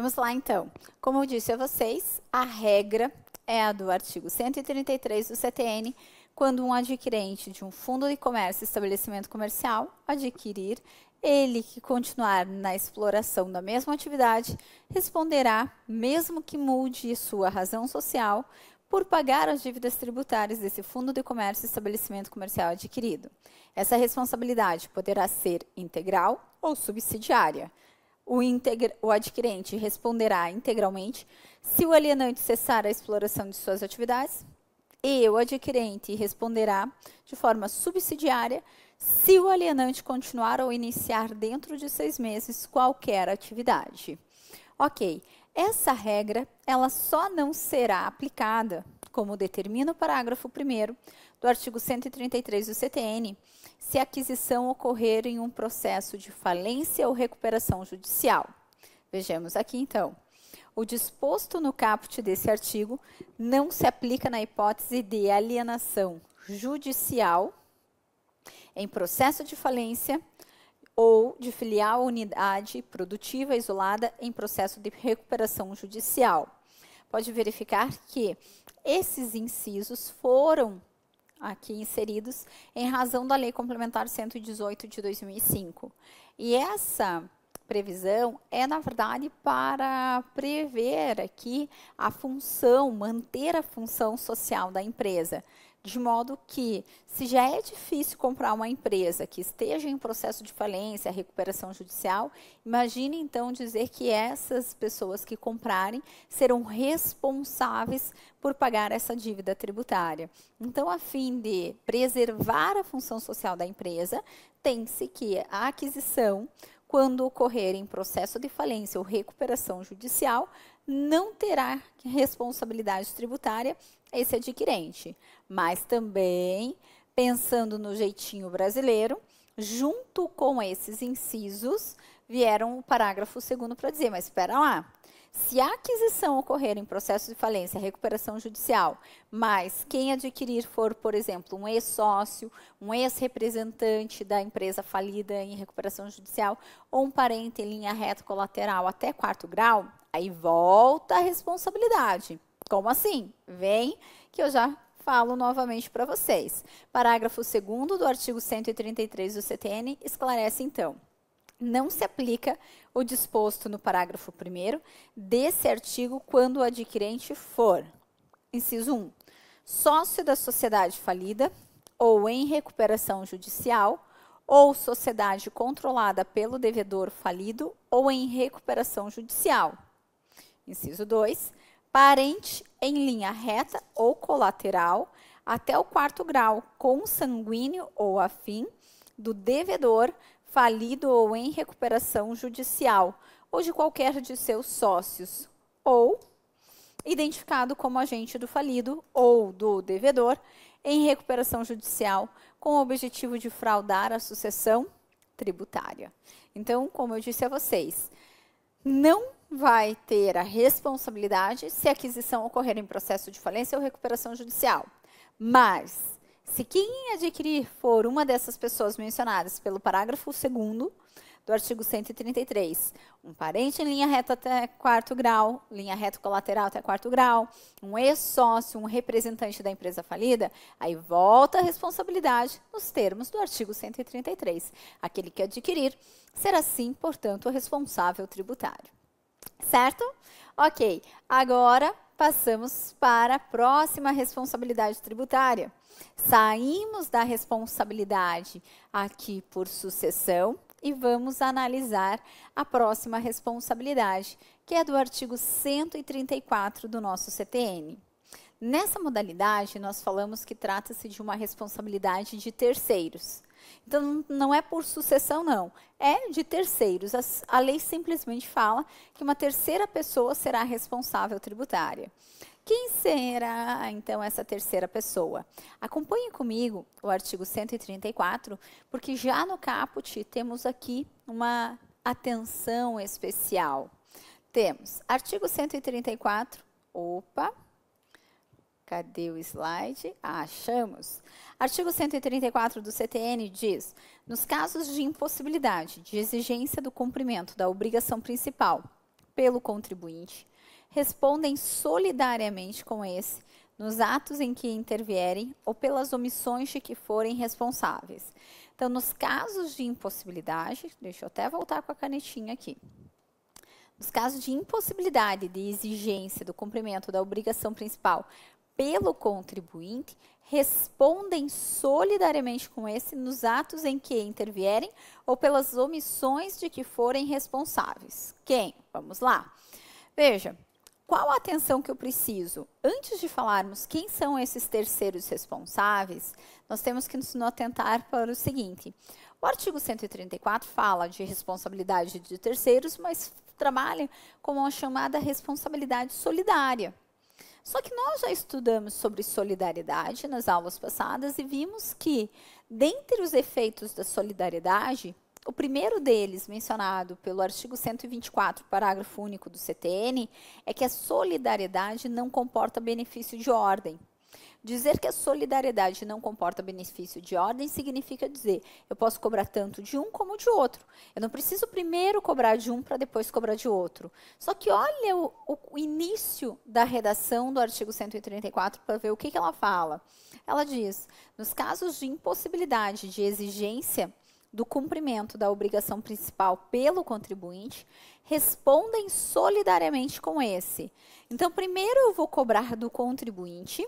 Vamos lá então. Como eu disse a vocês, a regra é a do artigo 133 do CTN, quando um adquirente de um fundo de comércio estabelecimento comercial adquirir, ele que continuar na exploração da mesma atividade responderá, mesmo que mude sua razão social, por pagar as dívidas tributárias desse fundo de comércio estabelecimento comercial adquirido. Essa responsabilidade poderá ser integral ou subsidiária o, o adquirente responderá integralmente se o alienante cessar a exploração de suas atividades e o adquirente responderá de forma subsidiária se o alienante continuar ou iniciar dentro de seis meses qualquer atividade. Ok, essa regra ela só não será aplicada, como determina o parágrafo 1 do artigo 133 do CTN, se a aquisição ocorrer em um processo de falência ou recuperação judicial. Vejamos aqui então. O disposto no caput desse artigo não se aplica na hipótese de alienação judicial em processo de falência ou de filial unidade produtiva isolada em processo de recuperação judicial. Pode verificar que esses incisos foram aqui inseridos em razão da Lei Complementar 118 de 2005. E essa previsão é, na verdade, para prever aqui a função, manter a função social da empresa de modo que, se já é difícil comprar uma empresa que esteja em processo de falência, recuperação judicial, imagine então dizer que essas pessoas que comprarem serão responsáveis por pagar essa dívida tributária. Então, a fim de preservar a função social da empresa, tem-se que a aquisição, quando ocorrer em processo de falência ou recuperação judicial, não terá responsabilidade tributária esse adquirente, é mas também pensando no jeitinho brasileiro, junto com esses incisos vieram o parágrafo segundo para dizer, mas espera lá, se a aquisição ocorrer em processo de falência, recuperação judicial, mas quem adquirir for, por exemplo, um ex-sócio, um ex-representante da empresa falida em recuperação judicial ou um parente em linha reta colateral até quarto grau, aí volta a responsabilidade. Como assim? Vem que eu já falo novamente para vocês. Parágrafo 2 do artigo 133 do CTN esclarece então. Não se aplica o disposto no parágrafo 1 desse artigo quando o adquirente for, inciso 1, sócio da sociedade falida ou em recuperação judicial, ou sociedade controlada pelo devedor falido ou em recuperação judicial. Inciso 2, parente em linha reta ou colateral até o quarto grau, consanguíneo ou afim do devedor falido ou em recuperação judicial ou de qualquer de seus sócios, ou identificado como agente do falido ou do devedor em recuperação judicial com o objetivo de fraudar a sucessão tributária. Então, como eu disse a vocês, não vai ter a responsabilidade se a aquisição ocorrer em processo de falência ou recuperação judicial. Mas, se quem adquirir for uma dessas pessoas mencionadas pelo parágrafo 2 do artigo 133, um parente em linha reta até quarto grau, linha reta colateral até quarto grau, um ex-sócio, um representante da empresa falida, aí volta a responsabilidade nos termos do artigo 133. Aquele que adquirir será sim, portanto, o responsável tributário. Certo? Ok. Agora passamos para a próxima responsabilidade tributária. Saímos da responsabilidade aqui por sucessão e vamos analisar a próxima responsabilidade, que é do artigo 134 do nosso CTN. Nessa modalidade, nós falamos que trata-se de uma responsabilidade de terceiros. Então, não é por sucessão, não. É de terceiros. A, a lei simplesmente fala que uma terceira pessoa será responsável tributária. Quem será, então, essa terceira pessoa? Acompanhe comigo o artigo 134, porque já no caput temos aqui uma atenção especial. Temos artigo 134, opa, Cadê o slide? Ah, achamos. Artigo 134 do CTN diz: nos casos de impossibilidade de exigência do cumprimento da obrigação principal pelo contribuinte, respondem solidariamente com esse nos atos em que intervierem ou pelas omissões de que forem responsáveis. Então, nos casos de impossibilidade, deixa eu até voltar com a canetinha aqui. Nos casos de impossibilidade de exigência do cumprimento da obrigação principal pelo contribuinte respondem solidariamente com esse nos atos em que intervierem ou pelas omissões de que forem responsáveis. Quem? Vamos lá. Veja, qual a atenção que eu preciso? Antes de falarmos quem são esses terceiros responsáveis, nós temos que nos atentar para o seguinte. O artigo 134 fala de responsabilidade de terceiros, mas trabalha com a chamada responsabilidade solidária. Só que nós já estudamos sobre solidariedade nas aulas passadas e vimos que, dentre os efeitos da solidariedade, o primeiro deles, mencionado pelo artigo 124, parágrafo único do CTN, é que a solidariedade não comporta benefício de ordem, Dizer que a solidariedade não comporta benefício de ordem significa dizer eu posso cobrar tanto de um como de outro. Eu não preciso primeiro cobrar de um para depois cobrar de outro. Só que olha o, o início da redação do artigo 134 para ver o que, que ela fala. Ela diz: nos casos de impossibilidade de exigência do cumprimento da obrigação principal pelo contribuinte respondem solidariamente com esse. Então, primeiro eu vou cobrar do contribuinte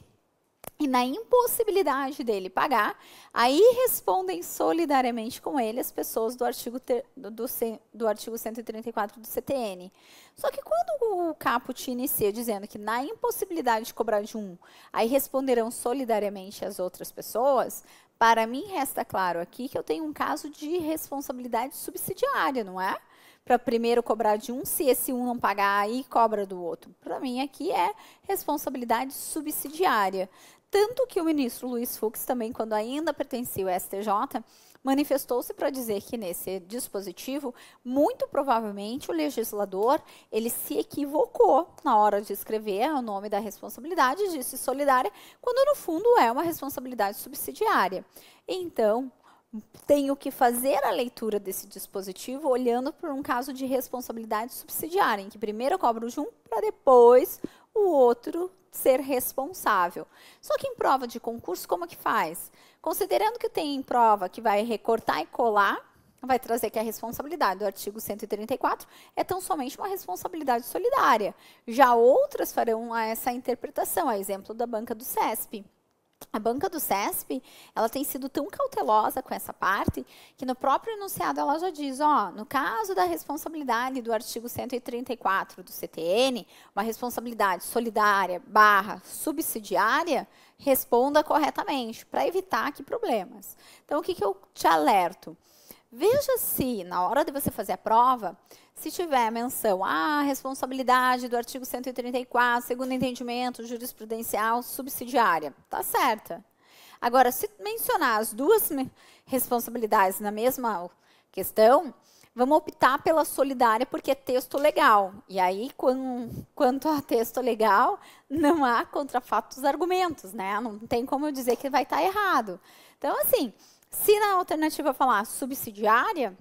e na impossibilidade dele pagar, aí respondem solidariamente com ele as pessoas do artigo, do, do, do artigo 134 do CTN. Só que quando o caput inicia dizendo que na impossibilidade de cobrar de um, aí responderão solidariamente as outras pessoas, para mim resta claro aqui que eu tenho um caso de responsabilidade subsidiária, não é? para primeiro cobrar de um, se esse um não pagar, aí cobra do outro. Para mim, aqui é responsabilidade subsidiária. Tanto que o ministro Luiz Fux, também, quando ainda pertencia ao STJ, manifestou-se para dizer que nesse dispositivo, muito provavelmente o legislador ele se equivocou na hora de escrever o nome da responsabilidade, disse solidária, quando no fundo é uma responsabilidade subsidiária. Então, tenho que fazer a leitura desse dispositivo olhando por um caso de responsabilidade subsidiária, em que primeiro eu cobro de um para depois o outro ser responsável. Só que em prova de concurso, como que faz? Considerando que tem prova que vai recortar e colar, vai trazer que a responsabilidade do artigo 134 é tão somente uma responsabilidade solidária. Já outras farão essa interpretação, a exemplo da banca do CESP. A banca do CESP, ela tem sido tão cautelosa com essa parte que no próprio enunciado ela já diz, ó, no caso da responsabilidade do artigo 134 do CTN, uma responsabilidade solidária barra subsidiária, responda corretamente para evitar que problemas. Então, o que, que eu te alerto? Veja se, na hora de você fazer a prova, se tiver menção à ah, responsabilidade do artigo 134, segundo entendimento jurisprudencial subsidiária, tá certa. Agora, se mencionar as duas responsabilidades na mesma questão, vamos optar pela solidária porque é texto legal. E aí, quanto a texto legal, não há contrafatos argumentos, né? Não tem como eu dizer que vai estar errado. Então, assim, se na alternativa falar subsidiária,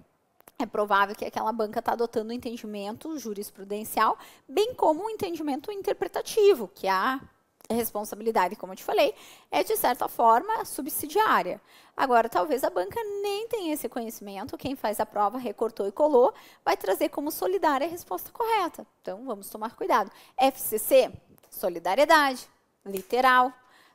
é provável que aquela banca está adotando um entendimento jurisprudencial, bem como um entendimento interpretativo, que é a responsabilidade, como eu te falei, é de certa forma subsidiária. Agora, talvez a banca nem tenha esse conhecimento, quem faz a prova recortou e colou, vai trazer como solidária a resposta correta. Então, vamos tomar cuidado. FCC, solidariedade, literal,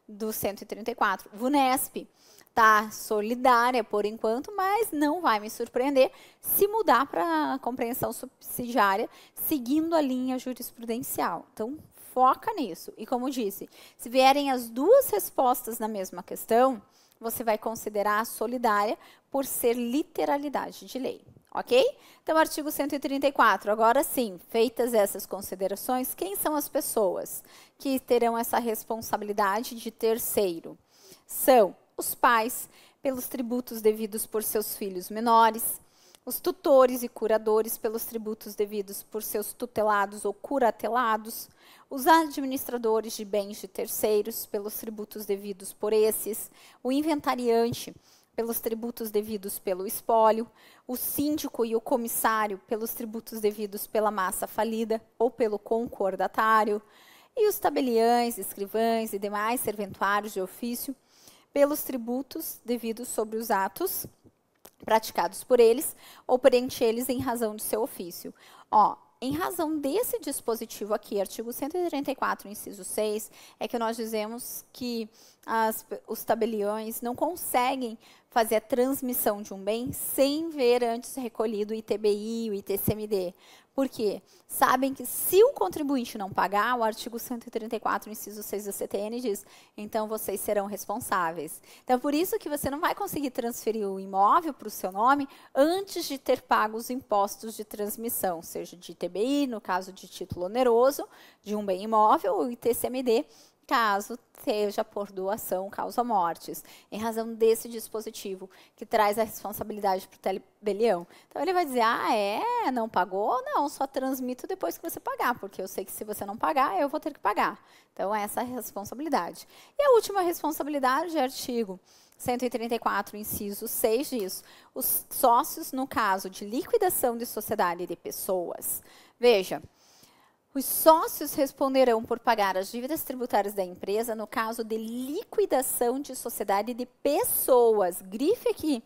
do 134, VUNESP tá solidária por enquanto, mas não vai me surpreender se mudar para a compreensão subsidiária, seguindo a linha jurisprudencial. Então, foca nisso. E como disse, se vierem as duas respostas na mesma questão, você vai considerar a solidária por ser literalidade de lei. Ok? Então, artigo 134. Agora sim, feitas essas considerações, quem são as pessoas que terão essa responsabilidade de terceiro? São os pais pelos tributos devidos por seus filhos menores, os tutores e curadores pelos tributos devidos por seus tutelados ou curatelados, os administradores de bens de terceiros pelos tributos devidos por esses, o inventariante pelos tributos devidos pelo espólio, o síndico e o comissário pelos tributos devidos pela massa falida ou pelo concordatário, e os tabeliães, escrivães e demais serventuários de ofício pelos tributos devidos sobre os atos praticados por eles ou perante eles em razão de seu ofício. Ó, em razão desse dispositivo aqui, artigo 134, inciso 6, é que nós dizemos que as, os tabeliões não conseguem fazer a transmissão de um bem sem ver antes recolhido o ITBI, o ITCMD, porque sabem que se o contribuinte não pagar, o artigo 134, inciso 6 do CTN diz, então vocês serão responsáveis. Então, por isso que você não vai conseguir transferir o imóvel para o seu nome antes de ter pago os impostos de transmissão, seja de ITBI, no caso de título oneroso, de um bem imóvel, ou ITCMD, caso seja por doação causa mortes, em razão desse dispositivo que traz a responsabilidade para o tabelião. Então ele vai dizer, ah, é, não pagou? Não, só transmito depois que você pagar, porque eu sei que se você não pagar, eu vou ter que pagar. Então essa é a responsabilidade. E a última responsabilidade é artigo 134, inciso 6 diz, os sócios no caso de liquidação de sociedade de pessoas. Veja, os sócios responderão por pagar as dívidas tributárias da empresa no caso de liquidação de sociedade de pessoas. Grife aqui,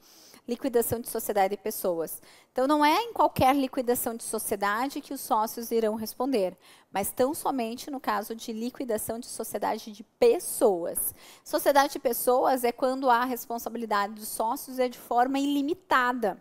liquidação de sociedade de pessoas. Então, não é em qualquer liquidação de sociedade que os sócios irão responder, mas tão somente no caso de liquidação de sociedade de pessoas. Sociedade de pessoas é quando a responsabilidade dos sócios é de forma ilimitada.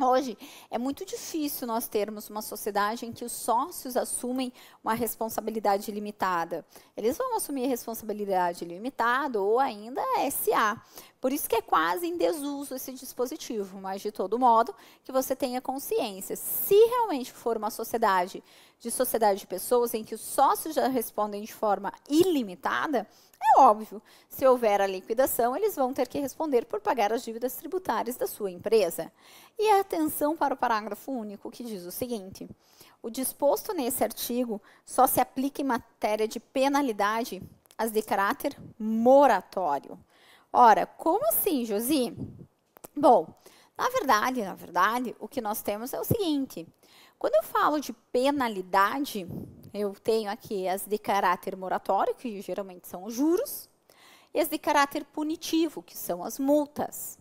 Hoje é muito difícil nós termos uma sociedade em que os sócios assumem uma responsabilidade limitada. Eles vão assumir a responsabilidade limitada ou ainda SA. Por isso que é quase em desuso esse dispositivo, mas de todo modo que você tenha consciência. Se realmente for uma sociedade de sociedade de pessoas em que os sócios já respondem de forma ilimitada, é óbvio, se houver a liquidação, eles vão ter que responder por pagar as dívidas tributárias da sua empresa. E atenção para o parágrafo único que diz o seguinte: o disposto nesse artigo só se aplica em matéria de penalidade as de caráter moratório. Ora, como assim, Josi? Bom, na verdade, na verdade, o que nós temos é o seguinte: quando eu falo de penalidade, eu tenho aqui as de caráter moratório, que geralmente são os juros, e as de caráter punitivo, que são as multas.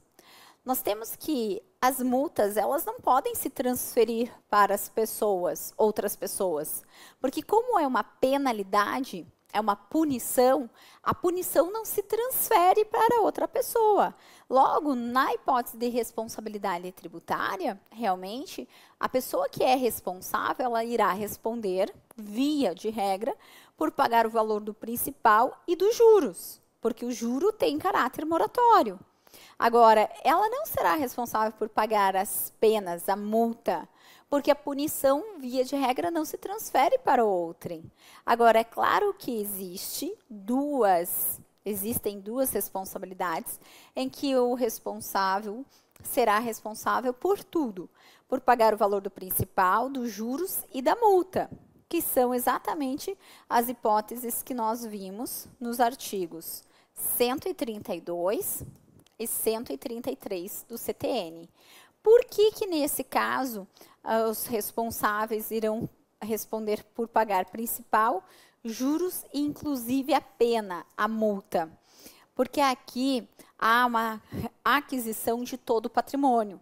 Nós temos que as multas, elas não podem se transferir para as pessoas, outras pessoas, porque como é uma penalidade, é uma punição, a punição não se transfere para outra pessoa. Logo, na hipótese de responsabilidade tributária, realmente, a pessoa que é responsável, ela irá responder, via de regra, por pagar o valor do principal e dos juros, porque o juro tem caráter moratório. Agora, ela não será responsável por pagar as penas, a multa, porque a punição, via de regra, não se transfere para o outrem. Agora, é claro que existe duas, existem duas responsabilidades em que o responsável será responsável por tudo, por pagar o valor do principal, dos juros e da multa, que são exatamente as hipóteses que nós vimos nos artigos 132 e 133 do CTN. Por que que nesse caso ah, os responsáveis irão responder por pagar principal, juros e inclusive a pena, a multa. Porque aqui há uma aquisição de todo o patrimônio.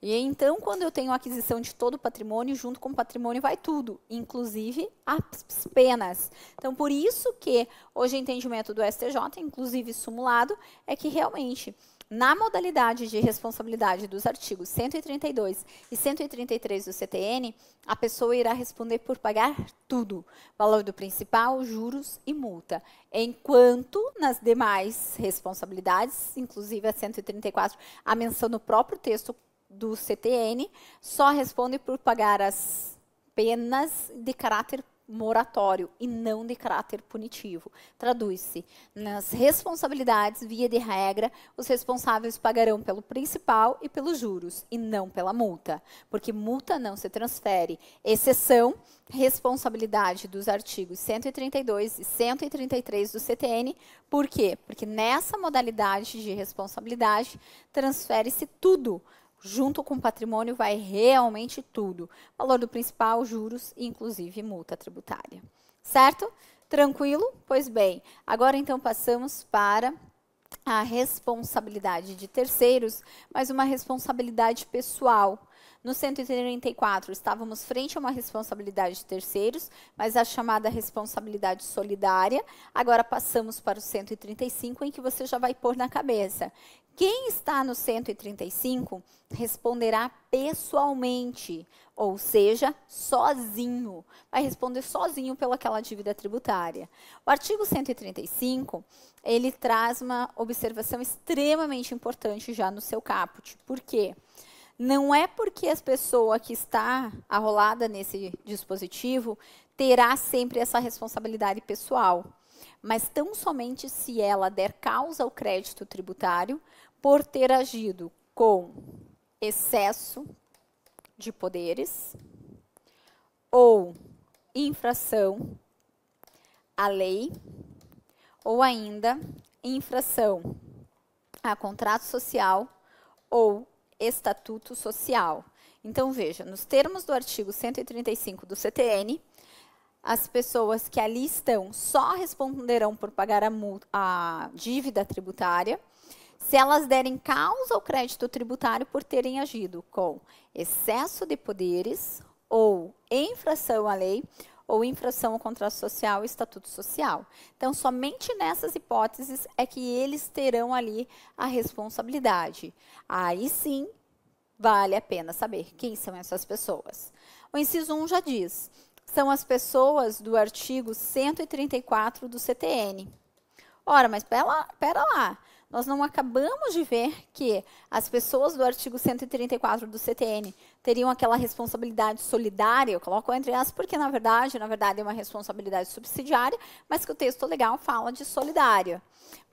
E então, quando eu tenho aquisição de todo o patrimônio, junto com o patrimônio vai tudo, inclusive as penas. Então, por isso que hoje o entendimento do STJ, inclusive simulado, é que realmente na modalidade de responsabilidade dos artigos 132 e 133 do CTN, a pessoa irá responder por pagar tudo, valor do principal, juros e multa, enquanto nas demais responsabilidades, inclusive a 134, a menção no próprio texto do CTN, só responde por pagar as penas de caráter moratório e não de caráter punitivo. Traduz-se, nas responsabilidades, via de regra, os responsáveis pagarão pelo principal e pelos juros, e não pela multa, porque multa não se transfere, exceção, responsabilidade dos artigos 132 e 133 do CTN, por quê? Porque nessa modalidade de responsabilidade transfere-se tudo, Junto com o patrimônio vai realmente tudo: valor do principal, juros e inclusive multa tributária. Certo? Tranquilo? Pois bem, agora então passamos para a responsabilidade de terceiros, mas uma responsabilidade pessoal. No 134, estávamos frente a uma responsabilidade de terceiros, mas a chamada responsabilidade solidária. Agora passamos para o 135, em que você já vai pôr na cabeça quem está no 135 responderá pessoalmente, ou seja, sozinho. Vai responder sozinho pelaquela dívida tributária. O artigo 135, ele traz uma observação extremamente importante já no seu caput. Por quê? Não é porque as pessoa que está arrolada nesse dispositivo terá sempre essa responsabilidade pessoal, mas tão somente se ela der causa ao crédito tributário por ter agido com excesso de poderes ou infração à lei ou ainda infração a contrato social ou estatuto social. Então veja, nos termos do artigo 135 do CTN, as pessoas que ali estão só responderão por pagar a, a dívida tributária se elas derem causa ao crédito tributário por terem agido com excesso de poderes ou infração à lei ou infração ao contrato social e estatuto social. Então, somente nessas hipóteses é que eles terão ali a responsabilidade. Aí sim, vale a pena saber quem são essas pessoas. O inciso 1 já diz, são as pessoas do artigo 134 do CTN. Ora, mas pera, pera lá, nós não acabamos de ver que as pessoas do artigo 134 do CTN teriam aquela responsabilidade solidária, eu coloco entre as, porque na verdade, na verdade é uma responsabilidade subsidiária, mas que o texto legal fala de solidária.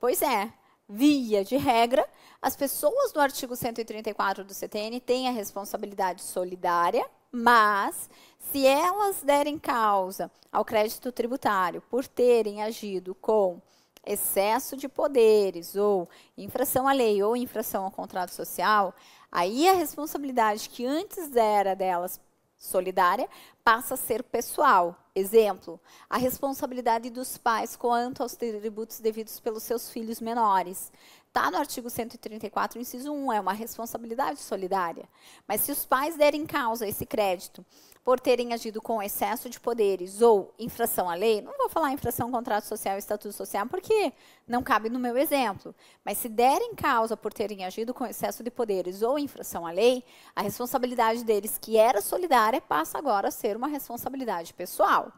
Pois é, via de regra, as pessoas do artigo 134 do CTN têm a responsabilidade solidária, mas se elas derem causa ao crédito tributário por terem agido com excesso de poderes ou infração à lei ou infração ao contrato social, aí a responsabilidade que antes era delas solidária passa a ser pessoal. Exemplo, a responsabilidade dos pais quanto aos tributos devidos pelos seus filhos menores. Está no artigo 134, inciso 1, é uma responsabilidade solidária. Mas se os pais derem causa a esse crédito por terem agido com excesso de poderes ou infração à lei, não vou falar infração ao contrato social e estatuto social, porque não cabe no meu exemplo. Mas se derem causa por terem agido com excesso de poderes ou infração à lei, a responsabilidade deles, que era solidária, passa agora a ser uma responsabilidade pessoal.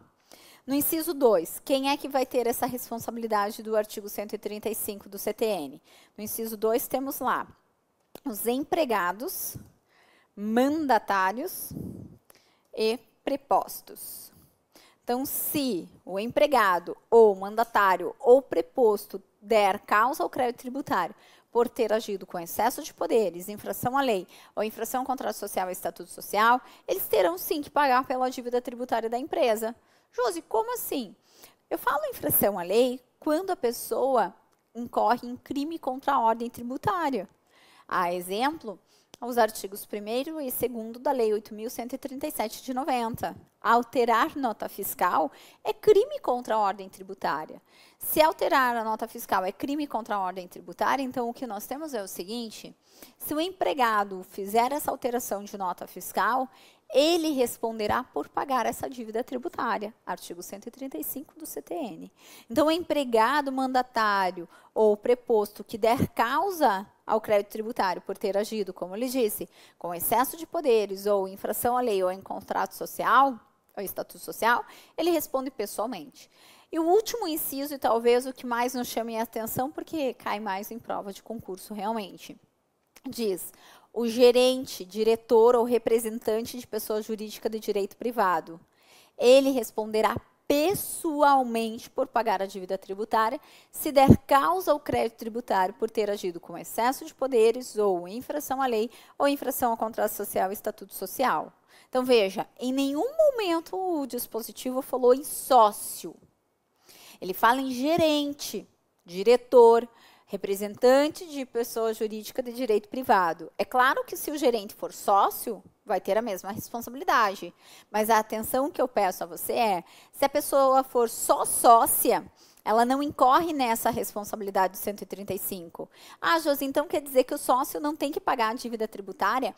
No inciso 2, quem é que vai ter essa responsabilidade do artigo 135 do CTN? No inciso 2, temos lá os empregados, mandatários e prepostos. Então, se o empregado ou mandatário ou preposto der causa ao crédito tributário por ter agido com excesso de poderes, infração à lei ou infração ao contrato social e estatuto social, eles terão sim que pagar pela dívida tributária da empresa. Josi, como assim? Eu falo infração à lei quando a pessoa incorre em crime contra a ordem tributária. A exemplo, aos artigos 1 e 2 da Lei 8.137 de 90. Alterar nota fiscal é crime contra a ordem tributária. Se alterar a nota fiscal é crime contra a ordem tributária, então o que nós temos é o seguinte: se o empregado fizer essa alteração de nota fiscal, ele responderá por pagar essa dívida tributária, artigo 135 do CTN. Então, o empregado mandatário ou preposto que der causa ao crédito tributário por ter agido, como ele disse, com excesso de poderes ou infração à lei ou em contrato social, ou estatuto social, ele responde pessoalmente. E o último inciso, e talvez o que mais nos chame a atenção, porque cai mais em prova de concurso realmente, diz: o gerente, diretor ou representante de pessoa jurídica de direito privado. Ele responderá pessoalmente por pagar a dívida tributária se der causa ao crédito tributário por ter agido com excesso de poderes ou infração à lei ou infração ao contrato social e estatuto social. Então veja, em nenhum momento o dispositivo falou em sócio. Ele fala em gerente, diretor, representante de pessoa jurídica de direito privado. É claro que se o gerente for sócio, vai ter a mesma responsabilidade. Mas a atenção que eu peço a você é, se a pessoa for só sócia, ela não incorre nessa responsabilidade do 135. Ah, Josi, então quer dizer que o sócio não tem que pagar a dívida tributária?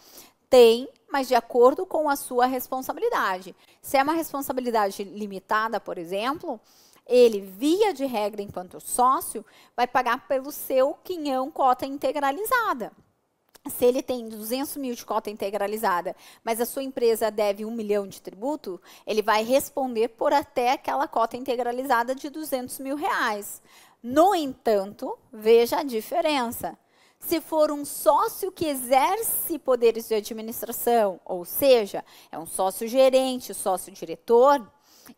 Tem, mas de acordo com a sua responsabilidade. Se é uma responsabilidade limitada, por exemplo, ele, via de regra, enquanto sócio, vai pagar pelo seu quinhão cota integralizada. Se ele tem 200 mil de cota integralizada, mas a sua empresa deve 1 milhão de tributo, ele vai responder por até aquela cota integralizada de 200 mil reais. No entanto, veja a diferença. Se for um sócio que exerce poderes de administração, ou seja, é um sócio gerente, sócio diretor,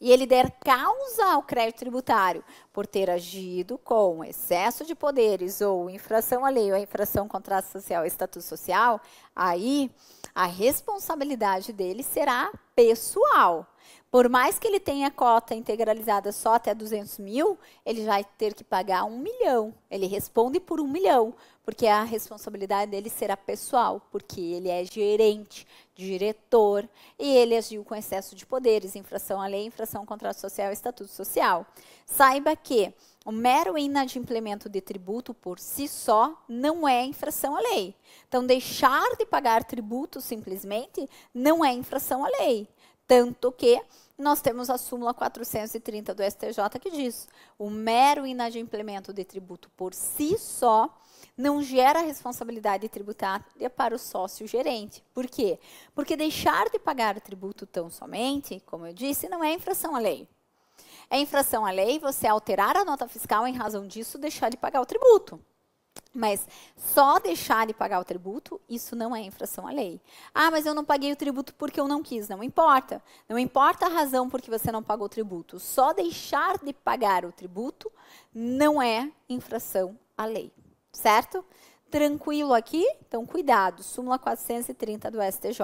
e ele der causa ao crédito tributário por ter agido com excesso de poderes ou infração à lei ou infração contrato social, estatuto social, aí a responsabilidade dele será pessoal. Por mais que ele tenha cota integralizada só até 200 mil, ele vai ter que pagar um milhão. Ele responde por um milhão, porque a responsabilidade dele será pessoal, porque ele é gerente, diretor, e ele agiu com excesso de poderes, infração à lei, infração ao contrato social e estatuto social. Saiba que o mero inadimplemento de tributo por si só não é infração à lei. Então, deixar de pagar tributo simplesmente não é infração à lei. Tanto que nós temos a súmula 430 do STJ que diz: o mero inadimplemento de tributo por si só não gera responsabilidade tributária para o sócio gerente. Por quê? Porque deixar de pagar o tributo tão somente, como eu disse, não é infração à lei. É infração à lei você alterar a nota fiscal em razão disso deixar de pagar o tributo. Mas só deixar de pagar o tributo, isso não é infração à lei. Ah, mas eu não paguei o tributo porque eu não quis. Não importa. Não importa a razão por que você não pagou o tributo. Só deixar de pagar o tributo não é infração à lei. Certo? Tranquilo aqui? Então, cuidado. Súmula 430 do STJ.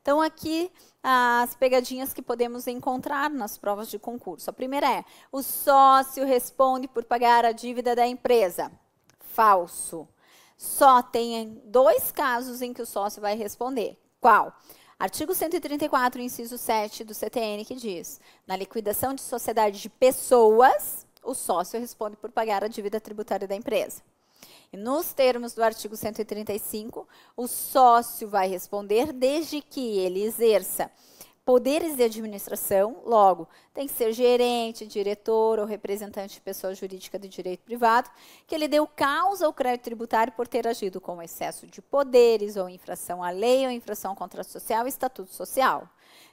Então, aqui as pegadinhas que podemos encontrar nas provas de concurso. A primeira é: o sócio responde por pagar a dívida da empresa falso. Só tem dois casos em que o sócio vai responder. Qual? Artigo 134, inciso 7 do CTN, que diz: na liquidação de sociedade de pessoas, o sócio responde por pagar a dívida tributária da empresa. E nos termos do artigo 135, o sócio vai responder desde que ele exerça poderes de administração, logo, tem que ser gerente, diretor ou representante de pessoa jurídica de direito privado, que ele deu causa ao crédito tributário por ter agido com excesso de poderes ou infração à lei ou infração ao contrato social e estatuto social.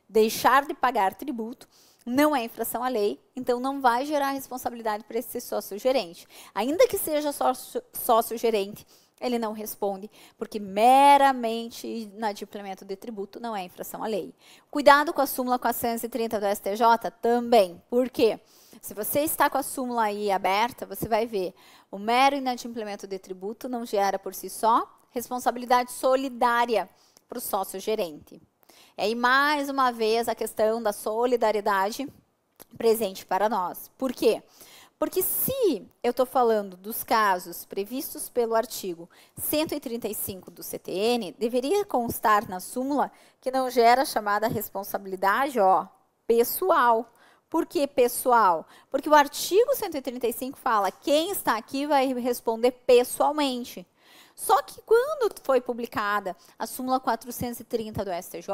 Deixar de pagar tributo não é infração à lei, então não vai gerar responsabilidade para esse sócio gerente. Ainda que seja sócio, sócio gerente, ele não responde, porque meramente inadimplemento de tributo não é infração à lei. Cuidado com a súmula 430 do STJ também. Por quê? Se você está com a súmula aí aberta, você vai ver o mero inadimplemento de tributo não gera por si só responsabilidade solidária para o sócio gerente. E aí, mais uma vez, a questão da solidariedade presente para nós. Por quê? Porque porque se eu estou falando dos casos previstos pelo artigo 135 do CTN, deveria constar na súmula que não gera a chamada responsabilidade ó, pessoal. Por que pessoal? Porque o artigo 135 fala quem está aqui vai responder pessoalmente. Só que quando foi publicada a súmula 430 do STJ,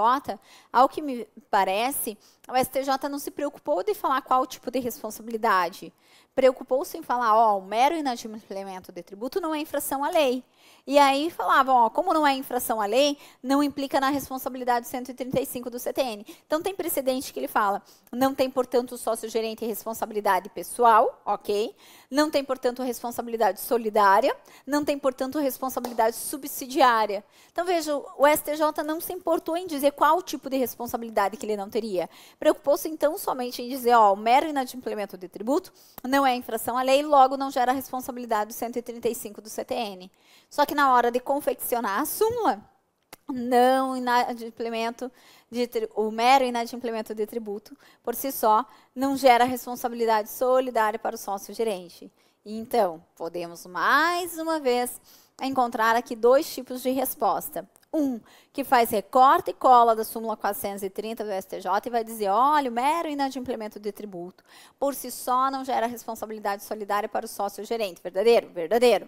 ao que me parece, o STJ não se preocupou de falar qual tipo de responsabilidade. Preocupou-se em falar, ó, o mero inadimplemento de tributo não é infração à lei. E aí falavam, ó, como não é infração à lei, não implica na responsabilidade 135 do CTN. Então tem precedente que ele fala, não tem, portanto, sócio-gerente responsabilidade pessoal, ok? Não tem, portanto, responsabilidade solidária, não tem, portanto, responsabilidade subsidiária. Então veja, o STJ não se importou em dizer qual tipo de responsabilidade que ele não teria preocupou-se então somente em dizer, ó, o mero inadimplemento de tributo não é infração à lei, logo não gera responsabilidade do 135 do CTN. Só que na hora de confeccionar a súmula, não inadimplemento de o mero inadimplemento de tributo por si só não gera responsabilidade solidária para o sócio gerente. Então, podemos mais uma vez encontrar aqui dois tipos de resposta um que faz recorte e cola da súmula 430 do STJ e vai dizer, olha, o mero inadimplemento de tributo por si só não gera responsabilidade solidária para o sócio gerente. Verdadeiro? Verdadeiro.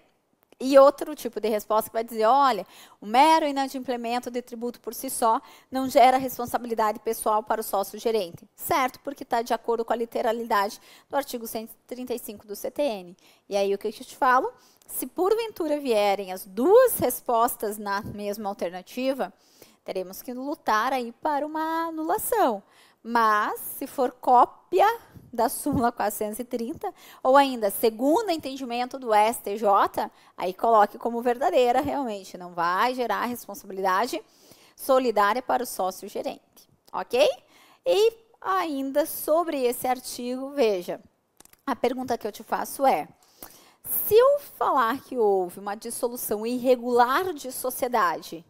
E outro tipo de resposta que vai dizer, olha, o mero inadimplemento de tributo por si só não gera responsabilidade pessoal para o sócio gerente. Certo, porque está de acordo com a literalidade do artigo 135 do CTN. E aí o que eu te falo? Se porventura vierem as duas respostas na mesma alternativa, teremos que lutar aí para uma anulação. Mas, se for cópia da súmula 430, ou ainda, segundo entendimento do STJ, aí coloque como verdadeira realmente, não vai gerar responsabilidade solidária para o sócio gerente, ok? E ainda sobre esse artigo, veja, a pergunta que eu te faço é: se eu falar que houve uma dissolução irregular de sociedade,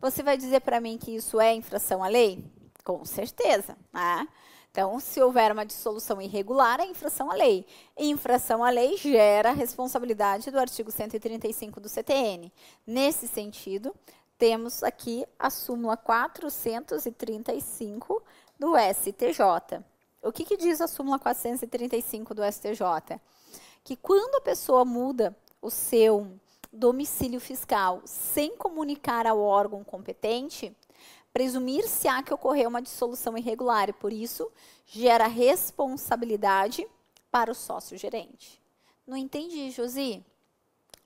você vai dizer para mim que isso é infração à lei? Com certeza, né? Então, se houver uma dissolução irregular, é infração à lei. Infração à lei gera responsabilidade do artigo 135 do CTN. Nesse sentido, temos aqui a súmula 435 do STJ. O que, que diz a súmula 435 do STJ? que quando a pessoa muda o seu domicílio fiscal sem comunicar ao órgão competente, presumir-se-á que ocorreu uma dissolução irregular e, por isso, gera responsabilidade para o sócio gerente. Não entendi, Josi?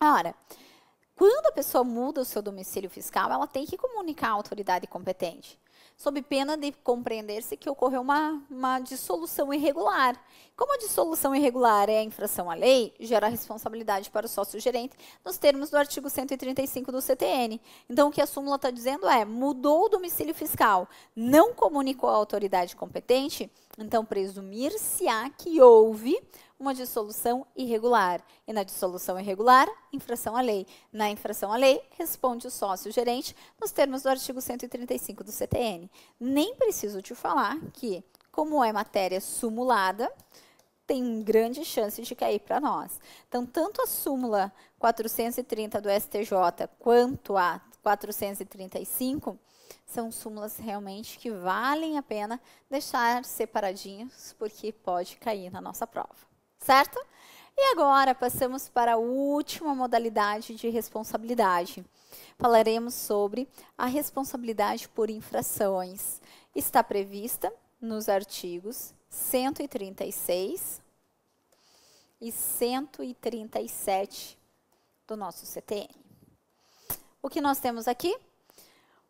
Ora, quando a pessoa muda o seu domicílio fiscal, ela tem que comunicar à autoridade competente sob pena de compreender-se que ocorreu uma, uma dissolução irregular. Como a dissolução irregular é infração à lei, gera responsabilidade para o sócio gerente nos termos do artigo 135 do CTN. Então, o que a súmula está dizendo é: mudou o domicílio fiscal, não comunicou à autoridade competente, então presumir-se-á que houve uma dissolução irregular. E na dissolução irregular, infração à lei. Na infração à lei, responde o sócio gerente nos termos do artigo 135 do CTN. Nem preciso te falar que, como é matéria sumulada, tem grande chance de cair para nós. Então, tanto a súmula 430 do STJ quanto a 435 são súmulas realmente que valem a pena deixar separadinhos, porque pode cair na nossa prova certo? E agora passamos para a última modalidade de responsabilidade. Falaremos sobre a responsabilidade por infrações. Está prevista nos artigos 136 e 137 do nosso CTN. O que nós temos aqui?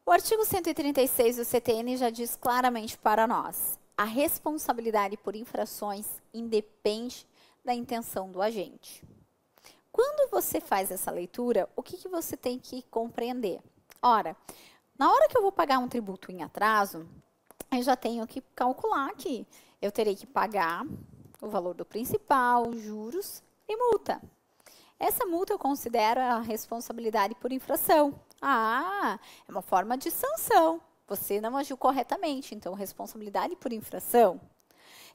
O artigo 136 do CTN já diz claramente para nós: a responsabilidade por infrações independe da intenção do agente. Quando você faz essa leitura, o que, que você tem que compreender? Ora, na hora que eu vou pagar um tributo em atraso, eu já tenho que calcular que eu terei que pagar o valor do principal, juros e multa. Essa multa eu considero a responsabilidade por infração. Ah, é uma forma de sanção. Você não agiu corretamente, então responsabilidade por infração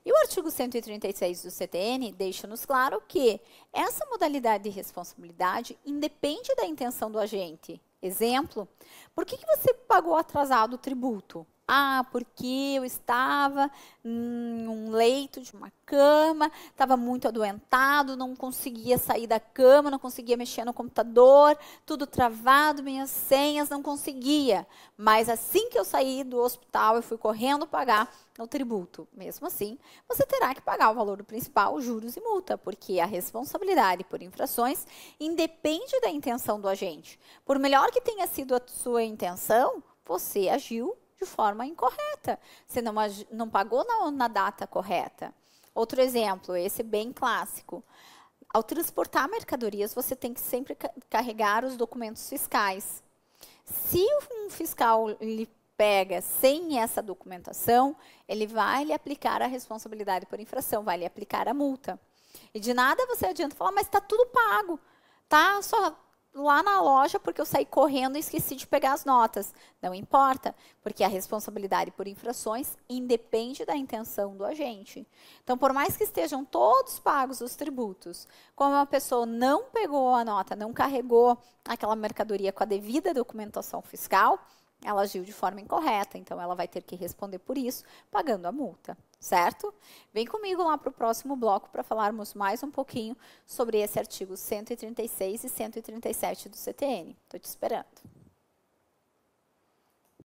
e o artigo 136 do CTN deixa-nos claro que essa modalidade de responsabilidade independe da intenção do agente. Exemplo, por que, que você pagou atrasado o tributo? Ah, porque eu estava em um leito de uma cama, estava muito adoentado, não conseguia sair da cama, não conseguia mexer no computador, tudo travado, minhas senhas, não conseguia. Mas assim que eu saí do hospital, eu fui correndo pagar o tributo. Mesmo assim, você terá que pagar o valor do principal, juros e multa, porque a responsabilidade por infrações independe da intenção do agente. Por melhor que tenha sido a sua intenção, você agiu de forma incorreta. Você não, não pagou na, na data correta. Outro exemplo, esse bem clássico. Ao transportar mercadorias, você tem que sempre carregar os documentos fiscais. Se um fiscal lhe pega sem essa documentação, ele vai lhe aplicar a responsabilidade por infração, vai lhe aplicar a multa. E de nada você adianta falar, mas está tudo pago, tá? Só lá na loja porque eu saí correndo e esqueci de pegar as notas. Não importa, porque a responsabilidade por infrações independe da intenção do agente. Então, por mais que estejam todos pagos os tributos, como uma pessoa não pegou a nota, não carregou aquela mercadoria com a devida documentação fiscal, ela agiu de forma incorreta, então ela vai ter que responder por isso, pagando a multa, certo? Vem comigo lá para o próximo bloco para falarmos mais um pouquinho sobre esse artigo 136 e 137 do CTN. Estou te esperando.